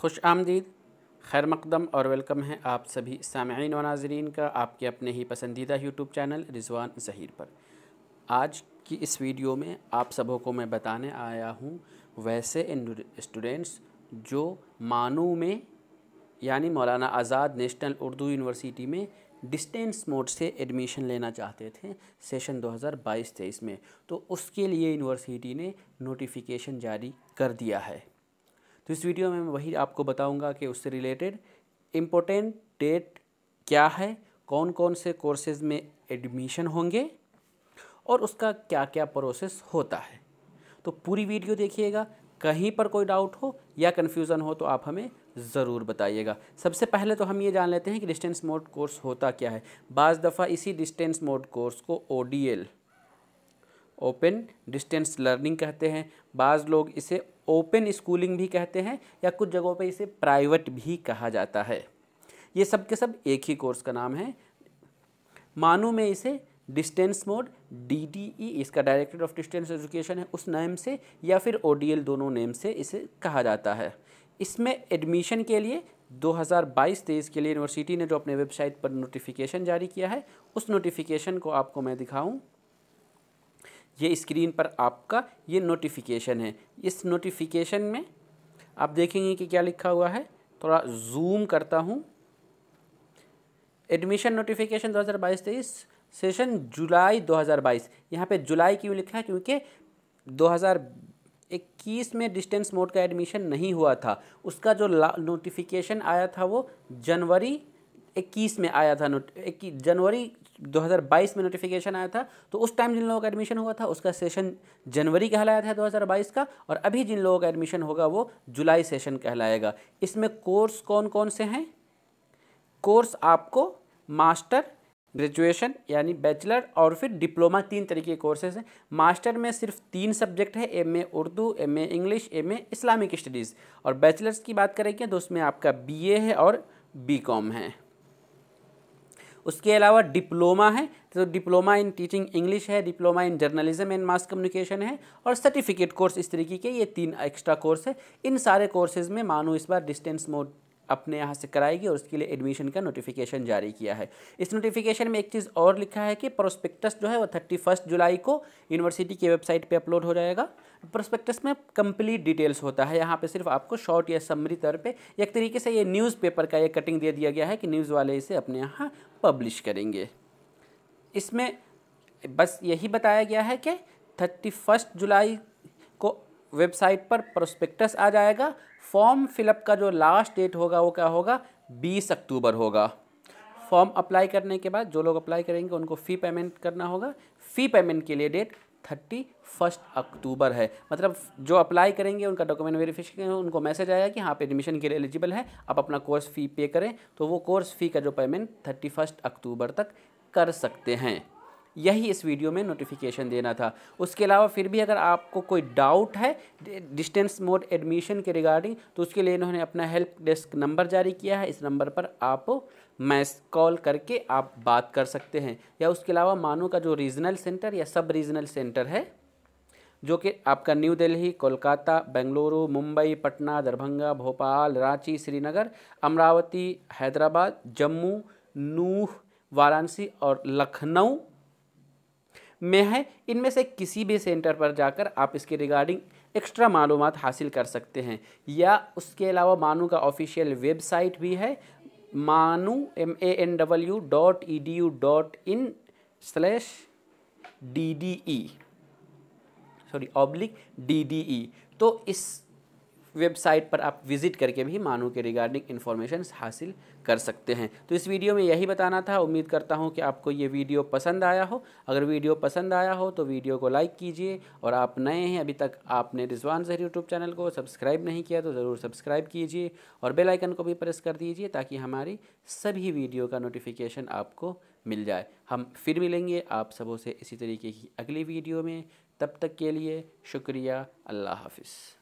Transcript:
खुश आमदीद खैर मकदम और वेलकम है आप सभी सामीन व नाजरीन का आपके अपने ही पसंदीदा यूट्यूब चैनल रिजवान जहीर पर आज की इस वीडियो में आप सबों को मैं बताने आया हूँ वैसे स्टूडेंट्स जो मानू में यानी मौलाना आज़ाद नेशनल उर्दू यूनिवर्सिटी में डिस्टेंस मोड से एडमिशन लेना चाहते थे सेशन 2022-23 में तो उसके लिए यूनिवर्सिटी ने नोटिफिकेशन जारी कर दिया है तो इस वीडियो में मैं वही आपको बताऊंगा कि उससे रिलेटेड इम्पोर्टेंट डेट क्या है कौन कौन से कोर्सेज़ में एडमिशन होंगे और उसका क्या क्या प्रोसेस होता है तो पूरी वीडियो देखिएगा कहीं पर कोई डाउट हो या कन्फ्यूज़न हो तो आप हमें ज़रूर बताइएगा सबसे पहले तो हम ये जान लेते हैं कि डिस्टेंस मोड कोर्स होता क्या है बाज़ दफ़ा इसी डिस्टेंस मोड कोर्स को ओ ओपन डिस्टेंस लर्निंग कहते हैं बाज़ लोग इसे ओपन स्कूलिंग भी कहते हैं या कुछ जगहों पे इसे प्राइवेट भी कहा जाता है ये सब के सब एक ही कोर्स का नाम है मानू में इसे डिस्टेंस मोड ई इसका डायरेक्टर ऑफ डिस्टेंस एजुकेशन है उस नेम से या फिर एल दोनों नेम से इसे कहा जाता है इसमें एडमिशन के लिए 2022-23 के लिए यूनिवर्सिटी ने जो अपने वेबसाइट पर नोटिफिकेशन जारी किया है उस नोटिफिकेशन को आपको मैं दिखाऊं ये स्क्रीन पर आपका ये नोटिफिकेशन है इस नोटिफिकेशन में आप देखेंगे कि क्या लिखा हुआ है थोड़ा जूम करता हूँ एडमिशन नोटिफिकेशन 2022-23 सेशन जुलाई 2022 यहाँ पे जुलाई क्यों लिखा है क्योंकि 2021 में डिस्टेंस मोड का एडमिशन नहीं हुआ था उसका जो नोटिफिकेशन आया था वो जनवरी 2021 में आया था इक्कीस जनवरी 2022 में नोटिफिकेशन आया था तो उस टाइम जिन लोगों का एडमिशन हुआ था उसका सेशन जनवरी कहलाया था 2022 का और अभी जिन लोगों का एडमिशन होगा वो जुलाई सेशन कहलाएगा इसमें कोर्स कौन कौन से हैं कोर्स आपको मास्टर ग्रेजुएशन यानी बैचलर और फिर डिप्लोमा तीन तरीके के कोर्सेज हैं मास्टर में सिर्फ तीन सब्जेक्ट है M A Urdu M A English M A Islamic studies और बैचलर्स की बात करेंगे तो उसमें आपका बी ए है और बी कॉम है उसके अलावा डिप्लोमा है तो डिप्लोमा इन टीचिंग इंग्लिश है diploma in journalism and mass communication है और सर्टिफिकेट कोर्स इस तरीके के ये तीन एक्स्ट्रा कोर्स है इन सारे कोर्सेज़ में मानो इस बार डिस्टेंस मोड अपने यहाँ से कराएगी और उसके लिए एडमिशन का नोटिफिकेशन जारी किया है इस नोटिफिकेशन में एक चीज़ और लिखा है कि प्रोस्पेक्टस जो है वो थर्टी फर्स्ट जुलाई को यूनिवर्सिटी की वेबसाइट पे अपलोड हो जाएगा प्रोस्पेक्टस में कंप्लीट डिटेल्स होता है यहाँ पे सिर्फ आपको शॉर्ट या समरी तौर पे एक तरीके से ये न्यूज़पेपर का ये कटिंग दे दिया गया है कि न्यूज़ वाले इसे अपने यहाँ पब्लिश करेंगे इसमें बस यही बताया गया है कि थर्टी फर्स्ट जुलाई वेबसाइट पर प्रोस्पेक्टस आ जाएगा फॉर्म फिलअप का जो लास्ट डेट होगा वो क्या होगा बीस अक्टूबर होगा फॉर्म अप्लाई करने के बाद जो लोग अप्लाई करेंगे उनको फ़ी पेमेंट करना होगा फ़ी पेमेंट के लिए डेट थर्टी फर्स्ट अक्टूबर है मतलब जो अप्लाई करेंगे उनका डॉक्यूमेंट वेरिफिकेशन उनको मैसेज आएगा कि हाँ पे एडमिशन के लिए एलिजिबल है आप अपना कोर्स फ़ी पे करें तो वो कोर्स फ़ी का जो पेमेंट थर्टी फर्स्ट अक्टूबर तक कर सकते हैं यही इस वीडियो में नोटिफिकेशन देना था उसके अलावा फिर भी अगर आपको कोई डाउट है डिस्टेंस मोड एडमिशन के रिगार्डिंग तो उसके लिए इन्होंने अपना हेल्प डेस्क नंबर जारी किया है इस नंबर पर आप मैस कॉल करके आप बात कर सकते हैं या उसके अलावा मानो का जो रीजनल सेंटर या सब रीजनल सेंटर है जो कि आपका न्यू दिल्ली कोलकाता बेंगलुरु मुंबई पटना दरभंगा भोपाल रांची श्रीनगर अमरावती हैदराबाद जम्मू नूह वाराणसी और लखनऊ में है इनमें से किसी भी सेंटर पर जाकर आप इसके रिगार्डिंग एक्स्ट्रा मालूम हासिल कर सकते हैं या उसके अलावा मानू का ऑफिशियल वेबसाइट भी है MANUU M A N W dot E D U dot in slash D D E sorry oblique D D E तो इस वेबसाइट पर आप विजिट करके भी मानू के रिगार्डिंग इन्फॉर्मेशन हासिल कर सकते हैं तो इस वीडियो में यही बताना था उम्मीद करता हूँ कि आपको ये वीडियो पसंद आया हो अगर वीडियो पसंद आया हो तो वीडियो को लाइक कीजिए और आप नए हैं अभी तक आपने रिजवान जहर यूट्यूब चैनल को सब्सक्राइब नहीं किया तो ज़रूर सब्सक्राइब कीजिए और बेलाइकन को भी प्रेस कर दीजिए ताकि हमारी सभी वीडियो का नोटिफिकेशन आपको मिल जाए हम फिर मिलेंगे आप सबों से इसी तरीके की अगली वीडियो में तब तक के लिए शुक्रिया अल्लाह हाफिज़